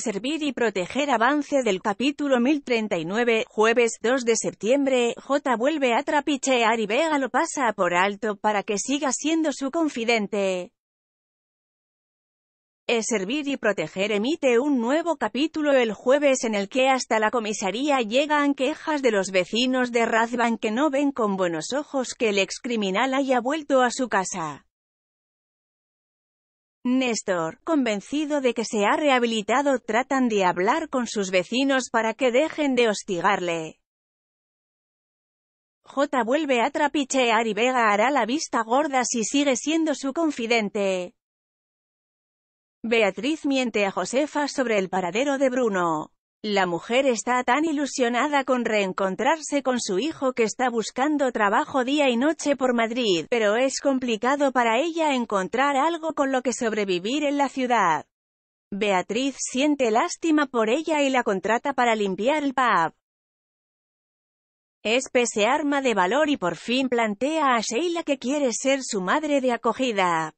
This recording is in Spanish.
servir y proteger avance del capítulo 1039, jueves 2 de septiembre, J vuelve a trapichear y Vega lo pasa por alto para que siga siendo su confidente. Es servir y proteger emite un nuevo capítulo el jueves en el que hasta la comisaría llegan quejas de los vecinos de Razvan que no ven con buenos ojos que el ex criminal haya vuelto a su casa. Néstor, convencido de que se ha rehabilitado, tratan de hablar con sus vecinos para que dejen de hostigarle. J vuelve a trapichear y Vega hará la vista gorda si sigue siendo su confidente. Beatriz miente a Josefa sobre el paradero de Bruno. La mujer está tan ilusionada con reencontrarse con su hijo que está buscando trabajo día y noche por Madrid, pero es complicado para ella encontrar algo con lo que sobrevivir en la ciudad. Beatriz siente lástima por ella y la contrata para limpiar el pub. Espe se arma de valor y por fin plantea a Sheila que quiere ser su madre de acogida.